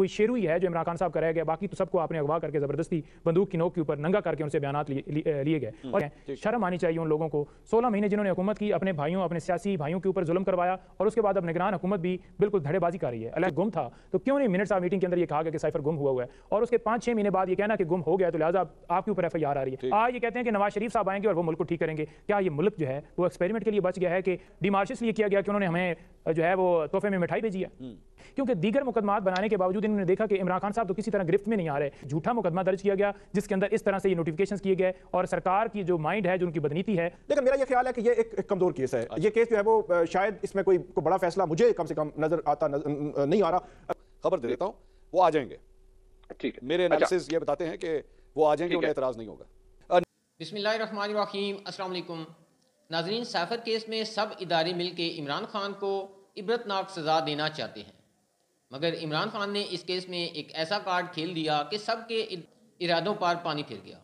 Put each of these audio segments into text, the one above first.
कोई शेरूई है जो इमरान खान साहब कराया गया बाकी तो सबको आपने अगवा करके ज़बरदस्ती बंदूक की नोक के ऊपर नंगा करके उनसे बयान लिए गए हम्म, और शर्म आनी चाहिए उन लोगों को सोलह महीने जिन्होंने हुकूमत की अपने भाइयों अपने सियासी भाइयों के ऊपर जुलम करवाया और उसके बाद अब निगरान हुकूमत भी बिल्कुल धड़ेबाजी कर रही है अलग गुम था तो क्यों नहीं मिनट साहब मीटिंग के अंदर यह कहा गया कि साइफर गुम हुआ हुआ है और उसके पांच छह महीने बाद यह कहना कि गुम हो गया तो लिहाजा आपके ऊपर एफ आई आर आ रही है आज ये कहते हैं कि नवाज शरीफ साहब आएंगे और वो मुल्क को ठीक करेंगे क्या ये मुल्क जो है वो एक्सपेरिमेंट के लिए बच गया है कि डिमार्शिस लिए किया गया कि उन्होंने हमें जो है वो तोहफे में मिठाई भेजी है हम्म। क्योंकि दीगर मुकदमा बनाने के बावजूद इन्होंने देखा कि इमरान खान साहब तो किसी तरह गिरफ्त में नहीं आ रहे झूठा मुकदमा दर्ज किया गया जिसके अंदर इस तरह से ये नोटिफिकेशन किए गए और सरकार की जो माइंड है जो उनकी बदनीति है लेकिन मेरा यह ख्याल है कि ये एक कमजोर केस है ये केस जो है वो शायद इसमें कोई बड़ा फैसला मुझे कम से कम नजर आता नहीं आ रहा खबर दे देता हूँ वो आ जाएंगे ठीक है मेरे एनालिसिस अच्छा। ये बताते हैं कि वो आ जाएंगे उन्हें एतराज़ नहीं होगा बिस्मिल्लाहिर्रहमानिर्रहीम अस्सलाम वालेकुम नाजरीन साफर केस में सब इदारे मिलकर इमरान खान को इबरतनाक सजा देना चाहते हैं मगर इमरान खान ने इस केस में एक ऐसा कार्ड खेल दिया कि सबके इरादों पर पानी फिर गया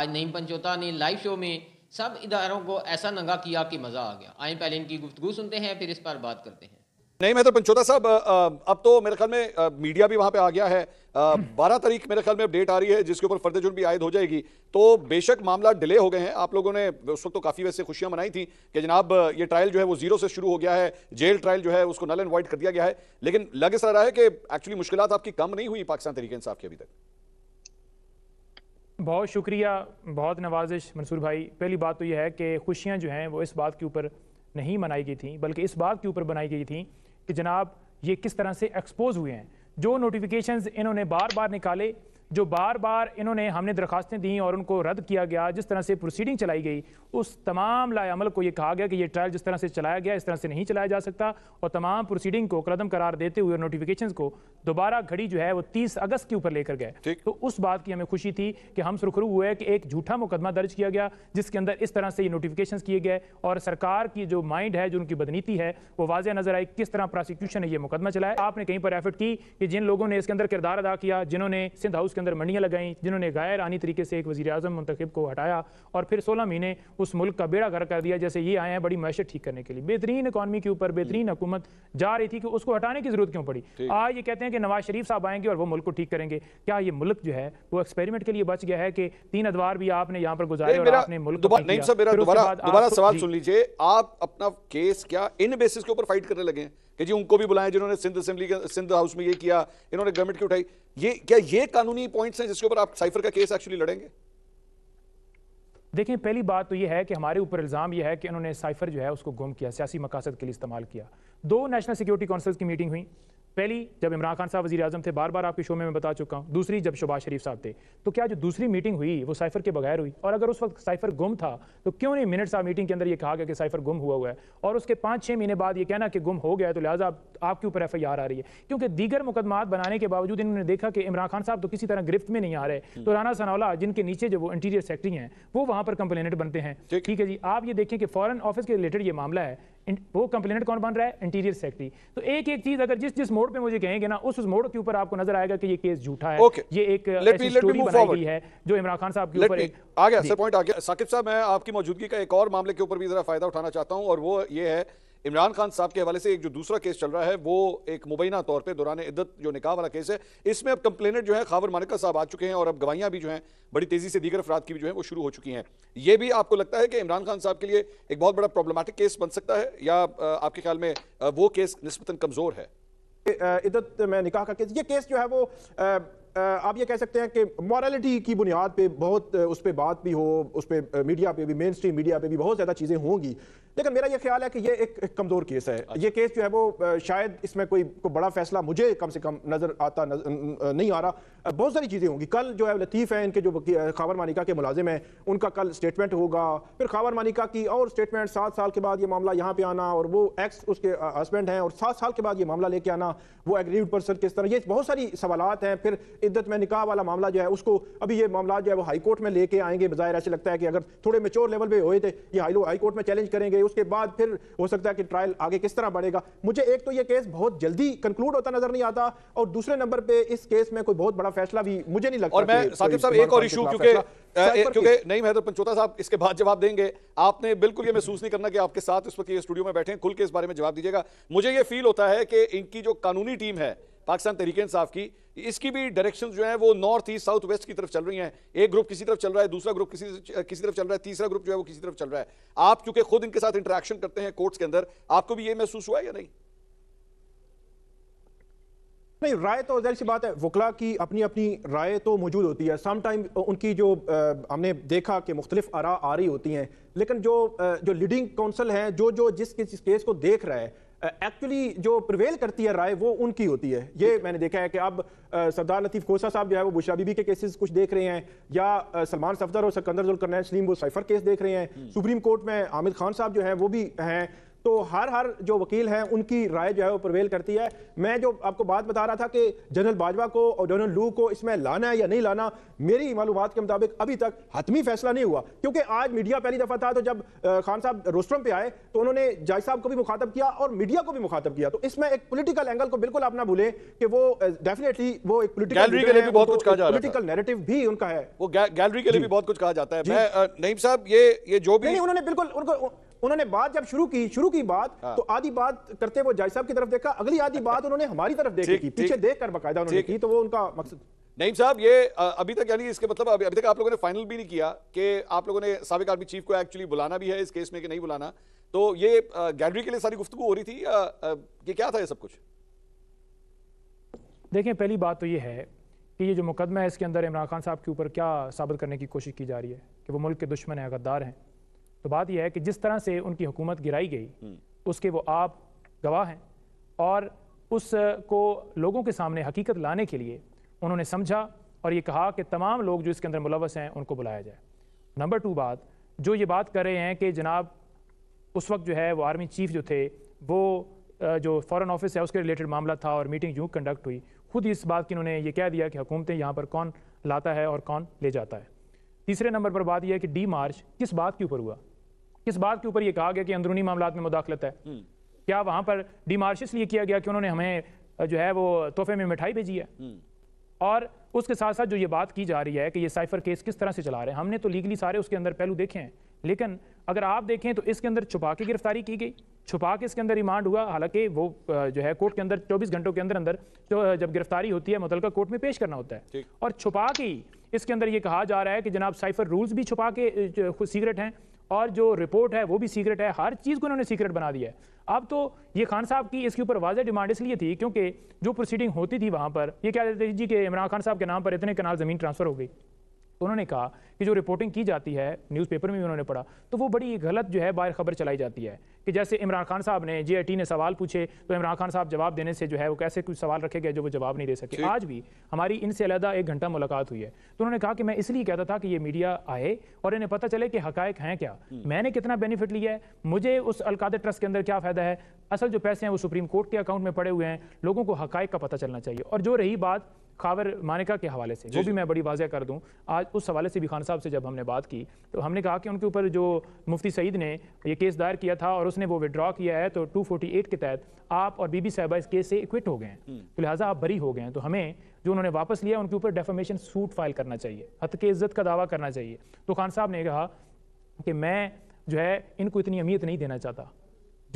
आज नईम पंचोता ने लाइव शो में सब इदारों को ऐसा नंगा किया कि मज़ा आ गया आए पहले इनकी गुफ्तु सुनते हैं फिर इस पर बात करते हैं नहीं मैं तो पंचोता साहब अब तो मेरे ख्याल में आ, मीडिया भी वहां पे आ गया है हम्म। बारह तारीख मेरे ख्याल में अपडेट आ रही है जिसके ऊपर फर्द जुर्म भी आयद हो जाएगी तो बेशक मामला डिले हो गए हैं आप लोगों ने उस वक्त तो काफ़ी वैसे खुशियां मनाई थी कि जनाब ये ट्रायल जो है वो जीरो से शुरू हो गया है जेल ट्रायल जो है उसको नल एंड वाइट कर दिया गया है लेकिन लग ऐसा रहा है कि एक्चुअली मुश्किल आपकी कम नहीं हुई पाकिस्तान तरीके इंसाफ की अभी तक बहुत शुक्रिया बहुत नवाजिश मंसूर भाई पहली बात तो यह है कि खुशियाँ जो हैं वो इस बात के ऊपर नहीं मनाई गई थी बल्कि इस बात के ऊपर बनाई गई थी कि जनाब ये किस तरह से एक्सपोज हुए हैं जो नोटिफिकेशंस इन्होंने बार बार निकाले जो बार बार इन्होंने हमने दरखास्तें दी और उनको रद्द किया गया जिस तरह से प्रोसीडिंग चलाई गई उस तमाम लायामल को ये कहा गया कि ये ट्रायल जिस तरह से चलाया गया इस तरह से नहीं चलाया जा सकता और तमाम प्रोसीडिंग को कदम करार देते हुए नोटिफिकेशन को दोबारा घड़ी जो है वो तीस अगस्त के ऊपर लेकर गए तो उस बात की हमें खुशी थी कि हम सुरखरू हुए कि एक झूठा मुकदमा दर्ज किया गया जिसके अंदर इस तरह से ये नोटिफिकेशन किए गए और सरकार की जो माइंड है जो उनकी बदनीति है वो वाजह नजर आई किस तरह प्रोसिक्यूशन ने यह मुकदमा चलाया आपने कहीं पर एफर्ट की कि जिन लोगों ने इसके अंदर किरदार अदा किया जिन्होंने सिंध हाउस उसके अंदर मंडियाँ लगाई जिन्होंने गैर आनी तरीके से एक वजी अजम मंतखब को हटाया और फिर सोलह महीने उस मुल्क का बेड़ा गर कर दिया जैसे ये आए हैं बड़ी मैशत ठीक करने के लिए बेहतरीन इकानमी के ऊपर बेहतरीन हुकूमत जा रही थी कि उसको हटाने की जरूरत क्यों पड़ी आज ये कहते हैं कि नवाज शरीफ साहब आएंगे और वो मुल्क को ठीक करेंगे क्या ये मुल्क जो है वो एक्सपेरिमेंट के लिए बच गया है कि तीन अदवार भी आपने यहाँ पर गुजारे और आपने मुल्क दोबारा सवाल सुन लीजिए आप अपना केस क्या इन बेसिस के ऊपर फाइट करने लगे कि जी उनको भी बुलाएं जिन्होंने सिंध असेंबली सिंध हाउस में ये किया इन्होंने गवर्नमेंट की उठाई ये क्या ये कानूनी पॉइंट्स हैं जिसके ऊपर आप साइफर का केस एक्चुअली लड़ेंगे देखें पहली बात तो यह है कि हमारे ऊपर इल्ज़ाम यह है कि उन्होंने साइफर जो है उसको गुम किया सियासी मकासद के लिए इस्तेमाल किया दो नेशनल सिक्योरिटी काउंसिल की मीटिंग हुई पहली जब इमरान खान साहब वजी अजम थे बार बार आपके शो में मैं बता चुका हूँ दूसरी जब शबाज शरीफ साहब थे तो क्या जो दूसरी मीटिंग हुई वो साइफर के बगैर हुई और अगर उस वक्त साइफर गुम था तो क्यों नहीं मिनट साहब मीटिंग के अंदर ये कहा गया कि साइफर गुम हुआ हुआ है और उसके पाँच छः महीने बाद ये कहना कि गुम हो गया तो लिहाजा आपके ऊपर एफ आई आर आ रही है क्योंकि दीगर मुकदमात बनाने के बावजूद इन्होंने देखा कि इमरान खान साहब तो किसी तरह गिरफ्त में नहीं आ रहे तो राना सनौला जिनके नीचे जो इंटीरियर सेक्रेटरी हैं वो वहाँ पर कंप्लेनेट बनते हैं ठीक है जी आप ये देखें कि फॉरन ऑफिस के रिलेटेड ये मामला है वो कंप्लेनेंट कौन बन रहा है इंटीरियर सेक्रेटरी तो एक एक चीज अगर जिस जिस मोड़ पे मुझे कहेंगे ना उस उस मोड़ के ऊपर आपको नजर आएगा कि ये केस झूठा है okay. ये एक ऐसी स्टोरी बनाई गई है जो इमरान खान साहब के ऊपर आ गया सर पॉइंट आ गया साकिब साहब मैं आपकी मौजूदगी का एक और मामले के ऊपर भी जरा फायदा उठाना चाहता हूं और वो ये है इमरान खान साहब के हवाले से एक जो दूसरा केस चल रहा है वो एक मुबैना तौर पर दौरान इद्दत जो निकाह वाला केस है इसमें अब कंप्लेनेंट जो है खावर मानिका साहब आ चुके हैं और अब गवाहियाँ भी जो हैं बड़ी तेज़ी से दीगर अफराद की भी जो है वो शुरू हो चुकी हैं ये भी आपको लगता है कि इमरान खान साहब के लिए एक बहुत बड़ा प्रॉब्लमेटिक केस बन सकता है या आपके ख्याल में वो केस नस्बता कमज़ोर है इद्दत में निकाह का केस ये केस जो है वो आप ये कह सकते हैं कि मॉरलिटी की बुनियाद पर बहुत उस पर बात भी हो उस पर मीडिया पर भी मेन स्ट्रीम मीडिया पर भी बहुत ज़्यादा चीज़ें होंगी लेकिन मेरा ये ख्याल है कि ये एक, एक कमज़ोर केस है अच्छा। ये केस जो है वो शायद इसमें कोई को बड़ा फैसला मुझे कम से कम नज़र आता नजर, नहीं आ रहा बहुत सारी चीज़ें होंगी कल जो है लतीफ़ हैं इनके जो खावर मानिका के मुलाजिम हैं उनका कल स्टेटमेंट होगा फिर खावर मानिका की और स्टेटमेंट सात साल के बाद ये मामला यहाँ पर आना और वो एक्स उसके हस्बैंड हैं और सात साल के बाद ये मामला लेके आना वो एग्रीव पर्सन किस तरह ये बहुत सारी सवालत हैं फिर इद्दत में निकाह वाला मामला जो है उसको अभी ये मामला जो है वो हाई कोर्ट में लेके आएंगे बजाय ऐसे लगता है कि अगर थोड़े मेच्योर लेवल पे हुए थे ये हाई हाई कोर्ट में चैलेंज करेंगे उसके बाद फिर हो सकता है कि ट्रायल आगे किस तरह बढ़ेगा मुझे एक तो ये केस बहुत जल्दी कंक्लूड होता नजर नहीं आता और दूसरे नंबर पर इस केस में कोई बहुत बड़ा फैसला भी मुझे नहीं लगता साकिब साहब एक और इशू क्योंकि क्योंकि नहीं महदर पंचोता साहब इसके बाद जवाब देंगे आपने बिल्कुल ये महसूस नहीं करना कि आपके साथ इस वक्त ये स्टूडियो में बैठे हैं खुल के इस बारे में जवाब दीजिएगा मुझे ये फील होता है कि इनकी जो कानूनी टीम है पाकिस्तान तरीके इंसाफ की इसकी भी डायरेक्शन जो है वो नॉर्थ ईस्ट साउथ वेस्ट की तरफ चल रही हैं एक ग्रुप किसी तरफ चल रहा है दूसरा ग्रुप किसी किसी तरफ चल रहा है तीसरा ग्रुप जो है वो किसी तरफ चल रहा है आप चूंकि खुद इनके साथ इंटरेक्शन करते हैं कोर्ट्स के अंदर आपको भी ये महसूस हुआ या नहीं नहीं राय तो जहर सी बात है वकला की अपनी अपनी राय तो मौजूद होती है सम टाइम उनकी जो आ, हमने देखा कि मुख्तलिफ आरा आ रही होती हैं लेकिन जो आ, जो लीडिंग काउंसिल हैं जो जो जिस किस केस को देख रहा है एक्चुअली uh, जो प्रिवेल करती है राय वो उनकी होती है ये मैंने देखा है कि अब uh, सरदार लतीफ खोसा साहब जो है वो बुशरा बीबी के केसेस कुछ देख रहे हैं या uh, सलमान सफदर और सिकंदर जुलकरनैन सलीम वो साइफर केस देख रहे हैं हम्म। सुप्रीम कोर्ट में आमिर खान साहब जो है वो भी हैं तो हर हर जो वकील हैं उनकी राय जो है वो प्रवेल करती है मैं जो आपको बात बता रहा था कि जनरल बाजवा को और जनरल लू को इसमें लाना है या नहीं लाना मेरी मालूम के मुताबिक अभी तक हतमी फैसला नहीं हुआ क्योंकि आज मीडिया पहली दफ़ा था तो जब खान साहब रोस्ट्रम पे आए तो उन्होंने जाय साहब को भी मुखातब किया और मीडिया को भी मुखातब किया तो इसमें एक पोलिटिकल एंगल को बिल्कुल आप ना भूलें कि वो डेफिनेटली वो एक पोलिटिकल नेरेटिव भी उनका है वो गैलरी के लिए भी बहुत कुछ कहा जाता है नईम साहब ये ये जो भी उन्होंने बिल्कुल उनको उन्होंने बात जब शुरू की शुरू की बात हाँ। तो आधी बात करते वो जाय साहब की तरफ देखा अगली आधी बात हाँ। उन्होंने हमारी तरफ देखी थी पीछे देख कर बाकायदा उन्होंने की तो वो उनका मकसद नईम साहब ये अभी तक यानी इसके मतलब अभी अभी तक आप लोगों ने फाइनल भी नहीं किया कि आप लोगों ने सबक आर्मी चीफ को एक्चुअली बुलाना भी है इस केस में कि नहीं बुलाना तो ये गैलरी के लिए सारी गुफ्तु हो रही थी या ये क्या था ये सब कुछ देखें पहली बात तो ये है कि ये जो मुकदमा है इसके अंदर इमरान खान साहब के ऊपर क्या साबित करने की कोशिश की जा रही है कि वो मुल्क के दुश्मन है गद्दार हैं तो बात यह है कि जिस तरह से उनकी हुकूमत गिराई गई हम्म। उसके वो आप गवाह हैं और उसको लोगों के सामने हकीकत लाने के लिए उन्होंने समझा और ये कहा कि तमाम लोग जो इसके अंदर मुलवस हैं उनको बुलाया जाए नंबर टू बात जो ये बात कर रहे हैं कि जनाब उस वक्त जो है वो आर्मी चीफ जो थे वो जो फॉरेन ऑफिस है उसके रिलेटेड मामला था और मीटिंग यूँ कंडक्ट हुई खुद इस बात की उन्होंने ये कह दिया कि हुकूमतें यहाँ पर कौन लाता है और कौन ले जाता है तीसरे नंबर पर बात यह है कि डी मार्च किस बात के ऊपर हुआ किस बात के ऊपर ये कहा गया कि अंदरूनी मामला में मुदाखलत है हम्म। क्या वहां पर डिमार्श इसलिए किया गया कि उन्होंने हमें जो है वो तोहफे में मिठाई भेजी है हम्म। और उसके साथ साथ जो ये बात की जा रही है कि ये साइफर केस किस तरह से चला रहे हैं हमने तो लीगली सारे उसके अंदर पहलू देखे हैं लेकिन अगर आप देखें तो इसके अंदर छुपा के गिरफ्तारी की गई छुपा के इसके अंदर रिमांड हुआ हालांकि वो जो है कोर्ट के अंदर 24 घंटों के अंदर अंदर जो जब गिरफ्तारी होती है मुतलका कोर्ट में पेश करना होता है और छुपा के इसके अंदर ये कहा जा रहा है कि जनाब साइफर रूल्स भी छुपा के सीक्रेट हैं और जो रिपोर्ट है वो भी सीक्रेट है हर चीज़ को उन्होंने सीक्रेट बना दिया है अब तो ये खान साहब की इसके ऊपर वाजह डिमांड इसलिए थी क्योंकि जो प्रोसीडिंग होती थी वहाँ पर ये क्या देते जी कि इमरान खान साहब के नाम पर इतने कनाल ज़मीन ट्रांसफ़र हो गई तो उन्होंने कहा कि जो रिपोर्टिंग की जाती है न्यूज़पेपर में भी उन्होंने पढ़ा तो वो बड़ी गलत जो है बाहर खबर चलाई जाती है कि जैसे इमरान खान साहब ने जीआईटी ने सवाल पूछे तो इमरान खान साहब जवाब देने से जो है वो कैसे कुछ सवाल रखे गए जो वो जवाब नहीं दे सके आज भी हमारी इनसे अलहदा एक घंटा मुलाकात हुई है तो उन्होंने कहा कि मैं इसलिए कहता था कि ये मीडिया आए और इन्हें पता चले कि हकायक हैं क्या हम्म। मैंने कितना बेनिफिट लिया है मुझे उस अलकाद ट्रस्ट के अंदर क्या फ़ायदा है असल जो पैसे हैं वो सुप्रीम कोर्ट के अकाउंट में पड़े हुए हैं लोगों को हकायक का पता चलना चाहिए और जो रही बात खावर मानिका के हवाले से जो भी मैं बड़ी वाजह कर दूँ आज उस हवाले से भी खान साहब से जब हमने बात की तो हमने कहा कि उनके ऊपर जो मुफ्ती सईद ने ये केस दायर किया था और उसने वो विड्रॉ किया है तो 248 के तहत आप और बीबी साहबा इस केस से इक्विट हो गए हैं हम्म। तो लिहाजा आप बरी हो गए हैं तो हमें जो उन्होंने वापस लिया उनके ऊपर डेफामेशन सूट फाइल करना चाहिए हत के इज्जत का दावा करना चाहिए तो खान साहब ने कहा कि मैं जो है इनको इतनी अहमियत नहीं देना चाहता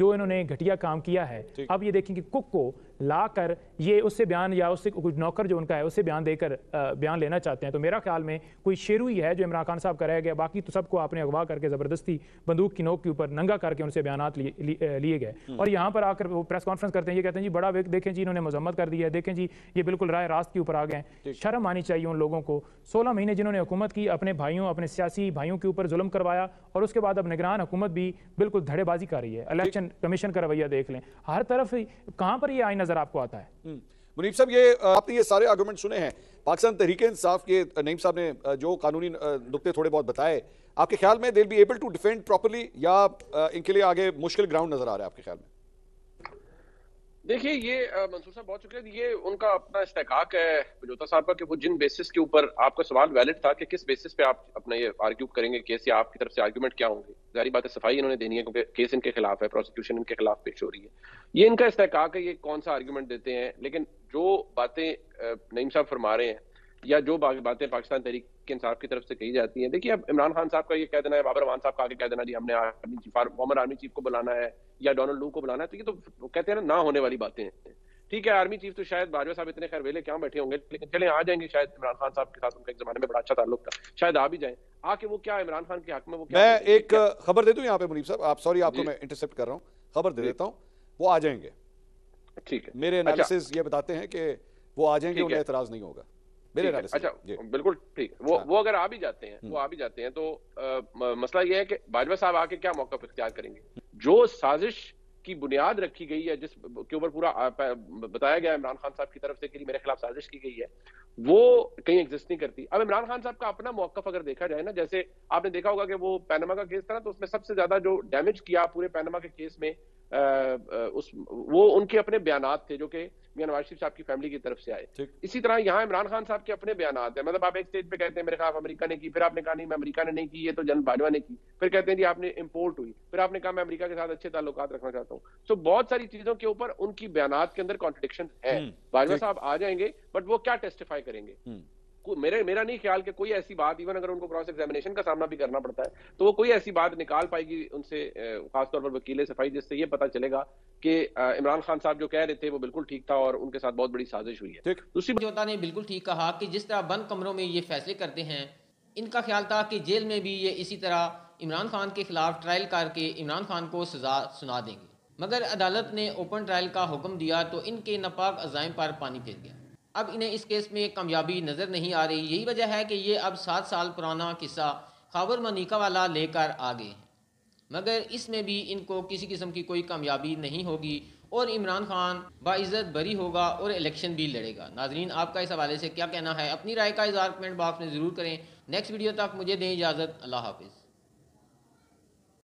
जो इन्होंने घटिया काम किया है अब ये देखें कि कुक को ला कर ये उससे बयान या उससे कुछ नौकर जो उनका है उससे बयान देकर बयान लेना चाहते हैं तो मेरा ख्याल में कोई शेरू ही है जो इमरान खान साहब कराया गया बाकी तो सबको आपने अगवा करके ज़बरदस्ती बंदूक की नोक के ऊपर नंगा करके उनसे बयान लिए गए हम्म। और यहाँ पर आकर वो प्रेस कॉन्फ्रेंस करते हैं ये कहते हैं जी बड़ा देखें जी इन्होंने मजम्मत कर दी है देखें जी ये बिल्कुल राय रास्त के ऊपर आ गए शर्म आनी चाहिए उन लोगों को सोलह महीने जिन्होंने हुकूमत की अपने भाइयों अपने सियासी भाइयों के ऊपर जुल्म करवाया और उसके बाद अब निगरान हुकूमत भी बिल्कुल धड़ेबाजी कर रही है इलेक्शन कमीशन का रवैया देख लें हर तरफ कहां पर ये आई नजर आपको आता है हम्म। मुनीब साहब ये आपने ये सारे आर्गूमेंट सुने हैं पाकिस्तान तहरीक इंसाफ के नईम साहब ने जो कानूनी नुकते थोड़े बहुत बताए आपके ख्याल में they be able to defend properly या इनके लिए आगे मुश्किल ग्राउंड नजर आ रहा है आपके ख्याल में देखिए ये मंसूर साहब बहुत शुक्रिया ये उनका अपना इस्तेकाक है पजोता साहब का कि वो जिन बेसिस के ऊपर आपका सवाल वैलिड था कि किस बेसिस पे आप अपना ये आर्ग्यू करेंगे केस या आपकी तरफ से आर्ग्यूमेंट क्या होंगे जारी बात है सफाई इन्होंने देनी है क्योंकि केस इनके खिलाफ है प्रोसिक्यूशन इनके खिलाफ पेश हो रही है ये इनका इस्तेका है ये कौन सा आर्ग्यूमेंट देते हैं लेकिन जो बातें नईम साहब फरमा रहे हैं या जो बातें पाकिस्तान तहरीक के इंसाफ की तरफ से कही जाती हैं देखिए अब इमरान खान साहब का ये कह देना है बाबर अमान साहब का आगे कह देना जी हमने army chief former army chief को बुलाना है या डोनाल्ड लू को बुलाना है तो ये तो कहते हैं ना ना होने वाली बातें हैं ठीक है आर्मी चीफ तो शायद बाजवा साहब इतने खैर वेले क्या बैठे होंगे लेकिन चले आ जाएंगे शायद इमरान खान साहब के साथ उनका एक जमाने में बड़ा अच्छा ताल्लुक था शायद आ भी जाए आके वो क्या इमरान खान के हक में वो क्या मैं एक खबर दे दूं यहाँ पे मुनीब साहब आप सॉरी आपको मैं इंटरसेप्ट कर रहा हूँ खबर दे देता हूँ वो आ जाएंगे ठीक है मेरे एनालिसिस अच्छा। ये बताते हैं कि वो आ जाएंगे उन्हें एतराज नहीं होगा मेरे एनालिसिस अच्छा बिल्कुल ठीक वो हाँ। वो अगर आ भी जाते हैं हम्म। वो आ भी जाते हैं तो मसला ये है कि भाजपा साहब आके क्या मौका इख्तियार करेंगे हम्म। जो साजिश की बुनियाद रखी गई है जिस के ऊपर पूरा बताया गया इमरान खान साहब की तरफ से कि मेरे खिलाफ साजिश की गई है वो कहीं एग्जिस्ट नहीं करती अब इमरान खान साहब का अपना मौकफ अगर देखा जाए ना जैसे आपने देखा होगा कि वो पैनमा का केस था ना तो उसमें सबसे ज्यादा जो डैमेज किया पूरे पैनमा के केस में उस वो उनके अपने बयान थे जो कि मियाँ नवाज शरीफ साहब की फैमिली की तरफ से आए इसी तरह यहाँ इमरान खान साहब के अपने बयान है मतलब आप एक स्टेज पे कहते हैं मेरे खिलाफ अमेरिका ने की फिर आपने कहा नहीं मैं अमेरिका ने नहीं की ये तो जनरल बाजवा ने की फिर कहते हैं जी आपने इम्पोर्ट हुई फिर आपने कहा मैं अमरीका के साथ अच्छे ताल्लुक रखना चाहता हूँ तो बहुत सारी चीजों के ऊपर उनकी बयान के अंदर कॉन्ट्रडिक्शन है हम्म। बाजवा साहब आ जाएंगे बट वो क्या टेस्टिफाई करेंगे हम्म। मेरे मेरा नहीं ख्याल कि कोई ऐसी बात इवन अगर उनको क्रॉस एग्जामिनेशन का सामना भी करना पड़ता है तो वो कोई ऐसी बात निकाल पाएगी उनसे खासतौर पर वकील सफाई जिससे ये पता चलेगा कि इमरान खान साहब जो कह रहे थे वो बिल्कुल ठीक था और उनके साथ बहुत बड़ी साजिश हुई है दूसरी जोता ने बिल्कुल ठीक कहा कि जिस तरह बंद कमरों में ये फैसले करते हैं इनका ख्याल था कि जेल में भी ये इसी तरह इमरान खान के खिलाफ ट्रायल करके इमरान खान को सजा सुना देंगे मगर अदालत ने ओपन ट्रायल का हुक्म दिया तो इनके नपाक अजायम पर पानी फिर गया अब इन्हें इस केस में कामयाबी नज़र नहीं आ रही यही वजह है कि ये अब सात साल पुराना किस्सा खाबर मनीका वाला लेकर आ गए हैं मगर इसमें भी इनको किसी किस्म की कोई कामयाबी नहीं होगी और इमरान खान बाज़्ज़त बरी होगा और इलेक्शन भी लड़ेगा नाजरीन आपका इस हवाले से क्या कहना है अपनी राय का इजहार कमेंट बॉक्स में ज़रूर करें नेक्स्ट वीडियो तक मुझे दें इजाज़त अल्लाह हाफिज़